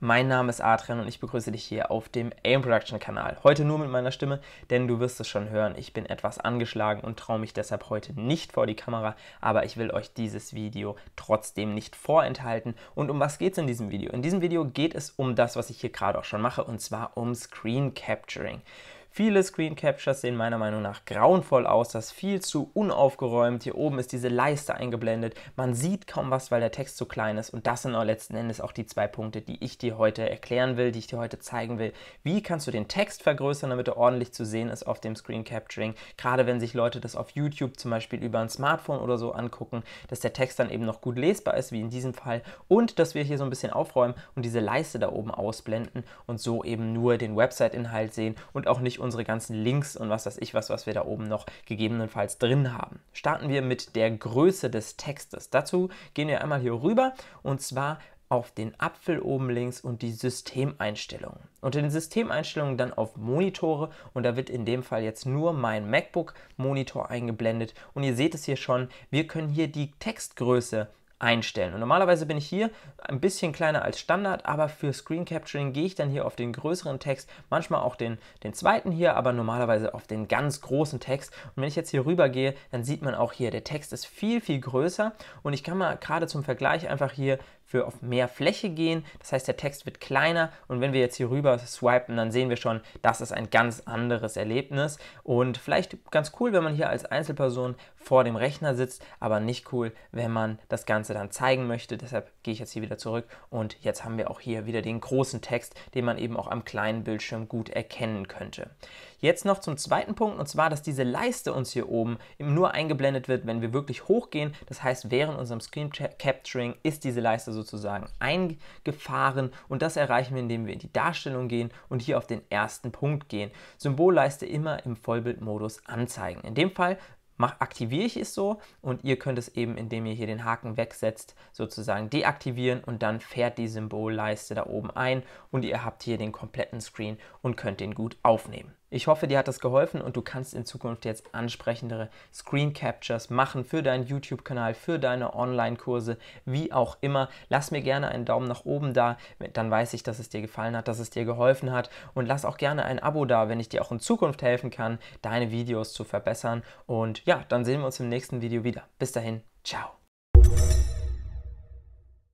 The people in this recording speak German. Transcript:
Mein Name ist Adrian und ich begrüße dich hier auf dem AIM Production Kanal. Heute nur mit meiner Stimme, denn du wirst es schon hören. Ich bin etwas angeschlagen und traue mich deshalb heute nicht vor die Kamera, aber ich will euch dieses Video trotzdem nicht vorenthalten. Und um was geht es in diesem Video? In diesem Video geht es um das, was ich hier gerade auch schon mache, und zwar um Screen Capturing. Viele Screen Captures sehen meiner Meinung nach grauenvoll aus, das ist viel zu unaufgeräumt. Hier oben ist diese Leiste eingeblendet. Man sieht kaum was, weil der Text zu klein ist. Und das sind auch letzten Endes auch die zwei Punkte, die ich dir heute erklären will, die ich dir heute zeigen will. Wie kannst du den Text vergrößern, damit er ordentlich zu sehen ist auf dem Screen Capturing? Gerade wenn sich Leute das auf YouTube zum Beispiel über ein Smartphone oder so angucken, dass der Text dann eben noch gut lesbar ist, wie in diesem Fall. Und dass wir hier so ein bisschen aufräumen und diese Leiste da oben ausblenden und so eben nur den Website-Inhalt sehen und auch nicht unsere unsere ganzen Links und was weiß ich was, was wir da oben noch gegebenenfalls drin haben. Starten wir mit der Größe des Textes. Dazu gehen wir einmal hier rüber und zwar auf den Apfel oben links und die Systemeinstellungen. Unter den Systemeinstellungen dann auf Monitore und da wird in dem Fall jetzt nur mein MacBook Monitor eingeblendet und ihr seht es hier schon, wir können hier die Textgröße einstellen. Und normalerweise bin ich hier ein bisschen kleiner als Standard, aber für Screen Capturing gehe ich dann hier auf den größeren Text, manchmal auch den, den zweiten hier, aber normalerweise auf den ganz großen Text. Und wenn ich jetzt hier rüber gehe, dann sieht man auch hier, der Text ist viel, viel größer und ich kann mal gerade zum Vergleich einfach hier für auf mehr Fläche gehen. Das heißt, der Text wird kleiner und wenn wir jetzt hier rüber swipen, dann sehen wir schon, das ist ein ganz anderes Erlebnis und vielleicht ganz cool, wenn man hier als Einzelperson vor dem Rechner sitzt, aber nicht cool, wenn man das Ganze Ganze dann zeigen möchte. Deshalb gehe ich jetzt hier wieder zurück und jetzt haben wir auch hier wieder den großen Text, den man eben auch am kleinen Bildschirm gut erkennen könnte. Jetzt noch zum zweiten Punkt und zwar, dass diese Leiste uns hier oben nur eingeblendet wird, wenn wir wirklich hochgehen. Das heißt, während unserem Screen Capturing ist diese Leiste sozusagen eingefahren und das erreichen wir, indem wir in die Darstellung gehen und hier auf den ersten Punkt gehen. Symbolleiste immer im Vollbildmodus anzeigen. In dem Fall aktiviere ich es so und ihr könnt es eben, indem ihr hier den Haken wegsetzt, sozusagen deaktivieren und dann fährt die Symbolleiste da oben ein und ihr habt hier den kompletten Screen und könnt den gut aufnehmen. Ich hoffe, dir hat das geholfen und du kannst in Zukunft jetzt ansprechendere Screen Captures machen für deinen YouTube-Kanal, für deine Online-Kurse, wie auch immer. Lass mir gerne einen Daumen nach oben da, dann weiß ich, dass es dir gefallen hat, dass es dir geholfen hat. Und lass auch gerne ein Abo da, wenn ich dir auch in Zukunft helfen kann, deine Videos zu verbessern. Und ja, dann sehen wir uns im nächsten Video wieder. Bis dahin, ciao.